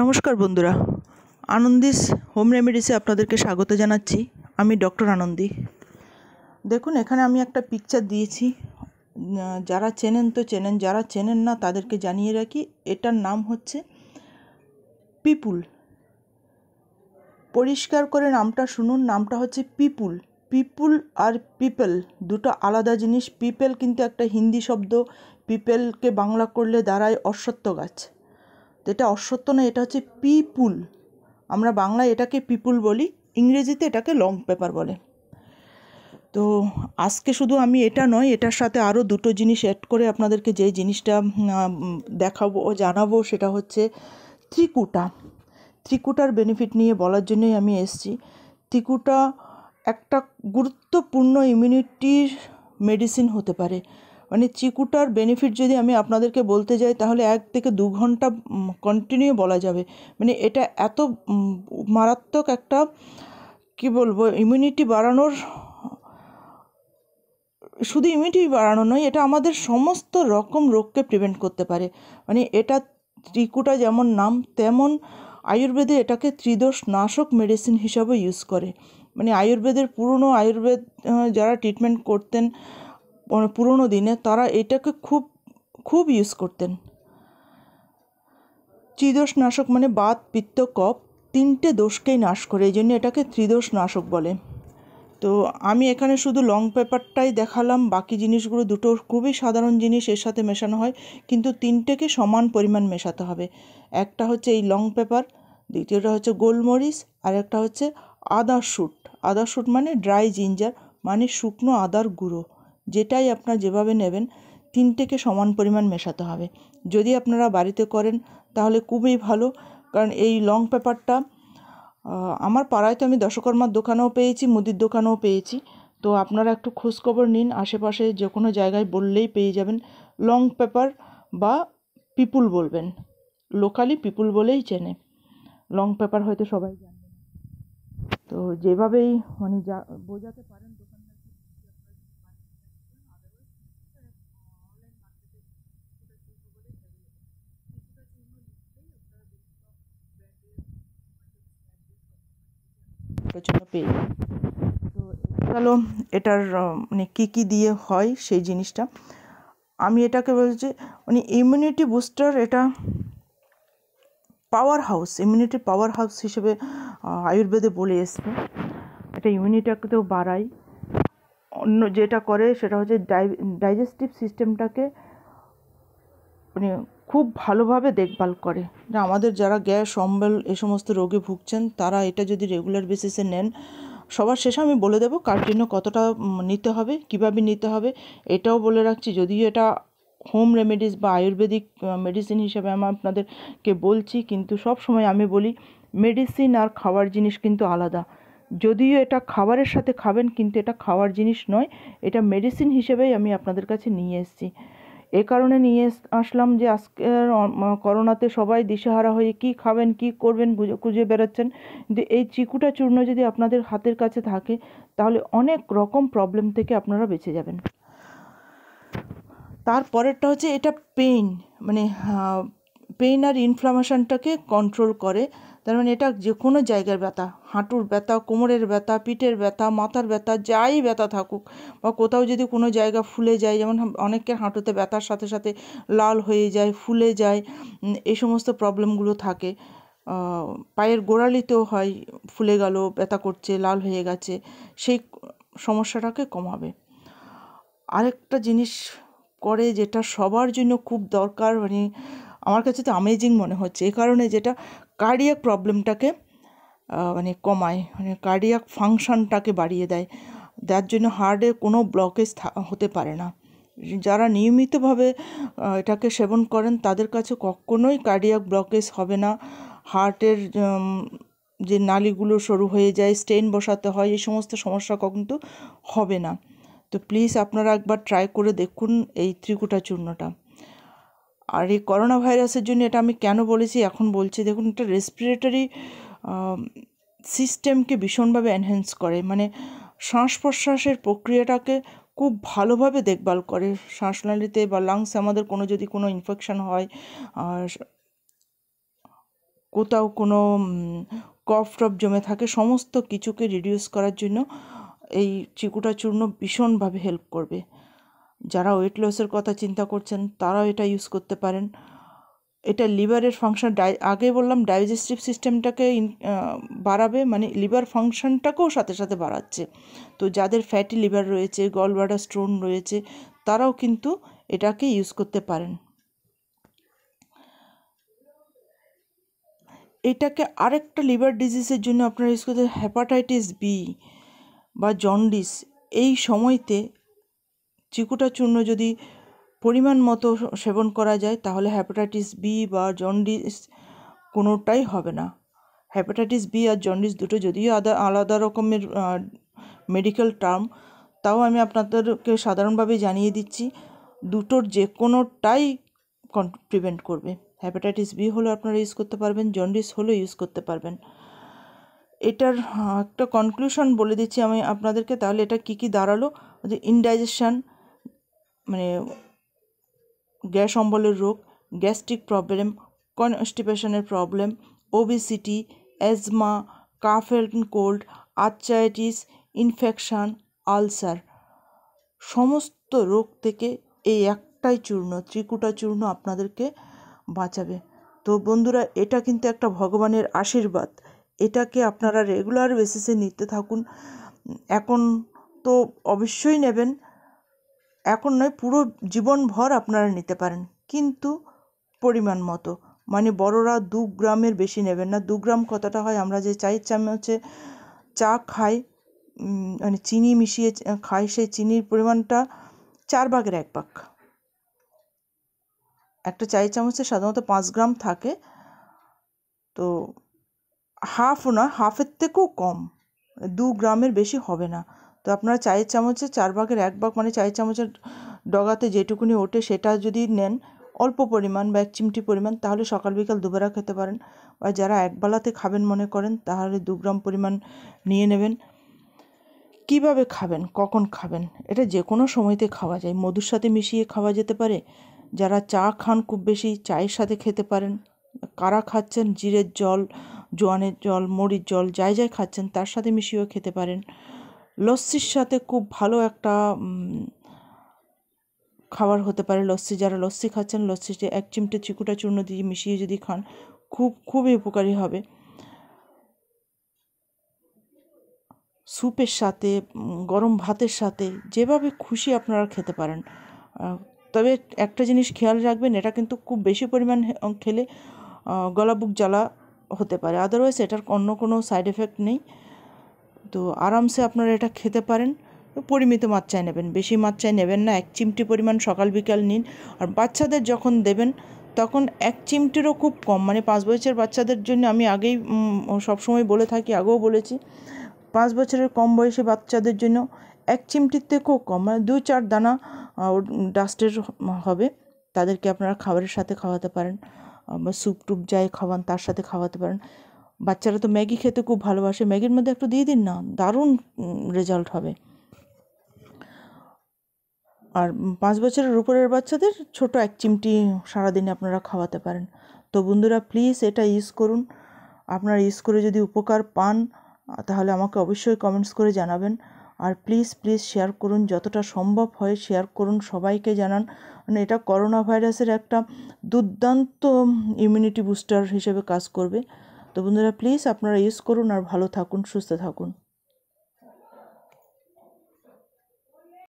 নমস্কার বন্ধুরা আনন্দিস হোম রেমেডিসে আপনাদেরকে স্বাগত জানাচ্ছি আমি ডক্টর আনন্দি দেখুন এখানে আমি একটা পিকচার দিয়েছি যারা চেনেন তো চেনেন যারা চেনেন না তাদেরকে জানিয়ে রাখি এটার নাম হচ্ছে পিপুল পরিষ্কার করে নামটা শুনুন নামটা হচ্ছে পিপুল পিপুল আর পিপল দুটো আলাদা জিনিস পিপল কিন্তু একটা হিন্দি শব্দ পিপেলকে বাংলা করলে দাঁড়ায় অশ্বত্ব গাছ এটা অশ্বত্ব না এটা হচ্ছে পিপুল আমরা বাংলায় এটাকে পিপুল বলি ইংরেজিতে এটাকে লং পেপার বলে তো আজকে শুধু আমি এটা নয় এটার সাথে আরও দুটো জিনিস অ্যাড করে আপনাদেরকে যে জিনিসটা দেখাবো ও জানাবো সেটা হচ্ছে ত্রিকুটা ত্রিকুটার বেনিফিট নিয়ে বলার জন্যই আমি এসছি ত্রিকুটা একটা গুরুত্বপূর্ণ ইমিউনিটির মেডিসিন হতে পারে মানে চিকুটার বেনিফিট যদি আমি আপনাদেরকে বলতে যাই তাহলে এক থেকে দু ঘন্টা কন্টিনিউ বলা যাবে মানে এটা এত মারাত্মক একটা কি বলবো ইমিউনিটি বাড়ানোর শুধু ইমিউনিটি বাড়ানো নয় এটা আমাদের সমস্ত রকম রোগকে প্রিভেন্ট করতে পারে মানে এটা ত্রিকুটা যেমন নাম তেমন আয়ুর্বেদে এটাকে ত্রিদোষ নাশক মেডিসিন হিসাবে ইউজ করে মানে আয়ুর্বেদের পুরনো আয়ুর্বেদ যারা ট্রিটমেন্ট করতেন মানে পুরোনো দিনে তারা এটাকে খুব খুব ইউজ করতেন ত্রিদোষ নাশক মানে বাত পিত্ত কপ তিনটে দোষকেই নাশ করে এই জন্য এটাকে ত্রিদোষ নাশক বলে তো আমি এখানে শুধু লং পেপারটাই দেখালাম বাকি জিনিসগুলো দুটো খুবই সাধারণ জিনিস এর সাথে মেশানো হয় কিন্তু তিনটেকে সমান পরিমাণ মেশাতে হবে একটা হচ্ছে এই লং পেপার দ্বিতীয়টা হচ্ছে গোলমরিচ আর একটা হচ্ছে আদা শুট আদা শুট মানে ড্রাই জিঞ্জার মানে শুকনো আদার গুঁড়ো যেটাই আপনারা যেভাবে নেবেন তিনটেকে সমান পরিমাণ মেশাতে হবে যদি আপনারা বাড়িতে করেন তাহলে খুবই ভালো কারণ এই লং পেপারটা আমার পাড়ায় তো আমি দশকর্মার দোকানেও পেয়েছি মুদির দোকানেও পেয়েছি তো আপনারা একটু খোঁজখবর নিন আশেপাশে যে কোনো জায়গায় বললেই পেয়ে যাবেন লং পেপার বা পিপুল বলবেন লোকালি পিপুল বলেই চেনে লং পেপার হয়তো সবাই জানে তো যেভাবেই মানে যা বোঝাতে পারেন তাদের পেয়ে তো হলো এটার মানে কী কী দিয়ে হয় সেই জিনিসটা আমি এটাকে বলছি মানে ইমিউনিটি বুস্টার এটা power house immunity power house হিসেবে আয়ুর্বেদে বলে এসছে এটা ইমিউনিটাকেও বাড়ায় অন্য যেটা করে সেটা হচ্ছে ডাইজেস্টিভ সিস্টেমটাকে মানে খুব ভালোভাবে দেখভাল করে আমাদের যারা গ্যাস অম্বল এ সমস্ত রোগে ভুগছেন তারা এটা যদি রেগুলার বেসিসে নেন সবার শেষে আমি বলে দেবো কার জন্য কতটা নিতে হবে কিভাবে নিতে হবে এটাও বলে রাখছি যদিও এটা হোম রেমেডিস বা আয়ুর্বেদিক মেডিসিন হিসেবে আমি আপনাদেরকে বলছি কিন্তু সব সময় আমি বলি মেডিসিন আর খাওয়ার জিনিস কিন্তু আলাদা যদিও এটা খাবারের সাথে খাবেন কিন্তু এটা খাওয়ার জিনিস নয় এটা মেডিসিন হিসেবেই আমি আপনাদের কাছে নিয়ে এসেছি এ কারণে নিয়ে আসলাম যে আজকের করোনাতে সবাই দিশেহারা হয়ে কি খাবেন কি করবেন খুঁজে বেড়াচ্ছেন যে এই চিকুটা চূর্ণ যদি আপনাদের হাতের কাছে থাকে তাহলে অনেক রকম প্রবলেম থেকে আপনারা বেঁচে যাবেন তারপরেরটা হচ্ছে এটা পেইন মানে পেইন আর ইনফ্লামেশনটাকে কন্ট্রোল করে তার মানে এটা যে কোনো জায়গার ব্যথা হাঁটুর ব্যথা কোমরের ব্যথা পিঠের ব্যথা মাথার ব্যথা যাই ব্যথা থাকুক বা কোথাও যদি কোনো জায়গা ফুলে যায় যেমন অনেকের হাঁটুতে ব্যথার সাথে সাথে লাল হয়ে যায় ফুলে যায় এই সমস্ত প্রবলেমগুলো থাকে পায়ের গোড়ালিতেও হয় ফুলে গেল ব্যথা করছে লাল হয়ে গেছে সেই সমস্যাটাকে কমাবে আরেকটা জিনিস করে যেটা সবার জন্য খুব দরকার মানে আমার কাছে তো আমেজিং মনে হচ্ছে এ কারণে যেটা কার্ডিয়াক প্রবলেমটাকে মানে কমায় মানে কার্ডিয়াক ফাংশানটাকে বাড়িয়ে দেয় যার জন্য হার্টে কোনো ব্লকেজ হতে পারে না যারা নিয়মিতভাবে এটাকে সেবন করেন তাদের কাছে কখনোই কার্ডিয়াক ব্লকেজ হবে না হার্টের যে নালিগুলো সরু হয়ে যায় স্টেন বসাতে হয় এই সমস্ত সমস্যা কিন্তু হবে না তো প্লিজ আপনারা একবার ট্রাই করে দেখুন এই ত্রিকুটা চূর্ণটা আর এই করোনা ভাইরাসের জন্য এটা আমি কেন বলেছি এখন বলছি দেখুন এটা রেসপিরেটরি সিস্টেমকে ভীষণভাবে এনহ্যান্স করে মানে শ্বাস প্রশ্বাসের প্রক্রিয়াটাকে খুব ভালোভাবে দেখভাল করে শ্বাসনালীতে বা লাংসে আমাদের কোনো যদি কোনো ইনফেকশান হয় কোথাও কোনো কফ টপ জমে থাকে সমস্ত কিছুকে রিডিউস করার জন্য এই চিকুটা চূর্ণ ভীষণভাবে হেল্প করবে যারা ওয়েট লসের কথা চিন্তা করছেন তারাও এটা ইউজ করতে পারেন এটা লিভারের ফাংশন ডাই আগে বললাম ডাইজেস্টিভ সিস্টেমটাকে বাড়াবে মানে লিভার ফাংশনটাকেও সাথে সাথে বাড়াচ্ছে তো যাদের ফ্যাটি লিভার রয়েছে গলব্লাডার স্টোন রয়েছে তারাও কিন্তু এটাকে ইউজ করতে পারেন এটাকে আরেকটা লিভার ডিজিজের জন্য আপনারা ইউজ করতে হ্যাপাটাইটিস বি বা জন্ডিস এই সময়তে চিকুটা চূর্ণ যদি পরিমাণ মতো সেবন করা যায় তাহলে হ্যাপাটাইটিস বি বা জন্ডিস কোনোটাই হবে না হ্যাপাটাইটিস বি আর জন্ডিস দুটো যদিও আদা আলাদা রকমের মেডিকেল টার্ম তাও আমি আপনাদেরকে সাধারণভাবে জানিয়ে দিচ্ছি দুটোর যে কোনোটাই প্রিভেন্ট করবে হ্যাপাটাইটিস বি হলেও আপনারা ইউজ করতে পারবেন জন্ডিস হলেও ইউজ করতে পারবেন এটার একটা কনক্লুশন বলে দিচ্ছি আমি আপনাদেরকে তাহলে এটা কি কি দাঁড়ালো ইনডাইজেশান মানে গ্যাস অম্বলের রোগ গ্যাস্ট্রিক প্রবলেম কনস্টিপেশনের problem obesity asthma cough and cold arthritis infection ulcer সমস্ত রোগ থেকে এই একটাই চূর্ণ ত্রিকুটা চূর্ণ আপনাদেরকে বাঁচাবে তো বন্ধুরা এটা কিন্তু একটা ভগবানের আশীর্বাদ এটাকে আপনারা রেগুলার বেসিসে নিতে থাকুন এখন তো অবশ্যই নেবেন এখন নয় পুরো জীবনভর আপনারা নিতে পারেন কিন্তু পরিমাণ মতো মানে বড়রা দু গ্রামের বেশি নেবেন না দু গ্রাম কতটা হয় আমরা যে চায়ের চামচে চা খাই মানে চিনি মিশিয়ে খাই সেই চিনির পরিমাণটা চার ভাগের এক ভাগ একটা চায়ের চামচে সাধারণত পাঁচ গ্রাম থাকে তো হাফও না হাফের থেকেও কম দু গ্রামের বেশি হবে না তো আপনারা চায়ের চামচে চার ভাগের এক ভাগ মানে চায়ের চামচের ডগাতে যেটুকুনি ওঠে সেটা যদি নেন অল্প পরিমাণ বা এক চিমটি পরিমাণ তাহলে সকাল বিকাল দুবেলা খেতে পারেন বা যারা একবেলাতে খাবেন মনে করেন তাহলে দু গ্রাম পরিমাণ নিয়ে নেবেন কিভাবে খাবেন কখন খাবেন এটা যে কোনো সময়তে খাওয়া যায় মধুর সাথে মিশিয়ে খাওয়া যেতে পারে যারা চা খান খুব বেশি চায়ের সাথে খেতে পারেন কারা খাচ্ছেন জিরের জল জোয়ানের জল মুড়ির জল যাই যাই খাচ্ছেন তার সাথে মিশিয়েও খেতে পারেন লস্যির সাথে খুব ভালো একটা খাবার হতে পারে লস্যি যারা লস্যি খাচ্ছেন লস্যিতে এক চিমটে চিকুটা চূর্ণ দিয়ে মিশিয়ে যদি খান খুব খুবই উপকারী হবে স্যুপের সাথে গরম ভাতের সাথে যেভাবে খুশি আপনারা খেতে পারেন তবে একটা জিনিস খেয়াল রাখবেন এটা কিন্তু খুব বেশি পরিমাণ খেলে গলা বুক জ্বালা হতে পারে আদারওয়াইজ এটার অন্য কোনো সাইড এফেক্ট নেই তো আরামসে আপনারা এটা খেতে পারেন পরিমিত মাত্রায় নেবেন বেশি মাত্রায় নেবেন না এক চিমটি পরিমাণ সকাল বিকাল নিন আর বাচ্চাদের যখন দেবেন তখন এক চিমটিরও খুব কম মানে পাঁচ বছরের বাচ্চাদের জন্য আমি আগেই সবসময় বলে থাকি আগেও বলেছি পাঁচ বছরের কম বয়সী বাচ্চাদের জন্য এক চিমটির থেকেও কম মানে দু চার দানা ডাস্টের হবে তাদেরকে আপনারা খাবারের সাথে খাওয়াতে পারেন বা স্যুপ টুপ যাই খাওয়ান তার সাথে খাওয়াতে পারেন বাচ্চারা তো ম্যাগি খেতে খুব ভালোবাসে ম্যাগির মধ্যে একটু দিয়ে দিন না দারুণ রেজাল্ট হবে আর পাঁচ বছরের উপরের বাচ্চাদের ছোট এক চিমটি সারাদিনে আপনারা খাওয়াতে পারেন তো বন্ধুরা প্লিজ এটা ইউজ করুন আপনারা ইউজ করে যদি উপকার পান তাহলে আমাকে অবশ্যই কমেন্টস করে জানাবেন আর প্লিজ প্লিজ শেয়ার করুন যতটা সম্ভব হয় শেয়ার করুন সবাইকে জানান মানে এটা করোনা ভাইরাসের একটা দুর্দান্ত ইমিউনিটি বুস্টার হিসেবে কাজ করবে তো বন্ধুরা প্লিজ আপনারা ইউজ করুন আর ভালো থাকুন সুস্থ থাকুন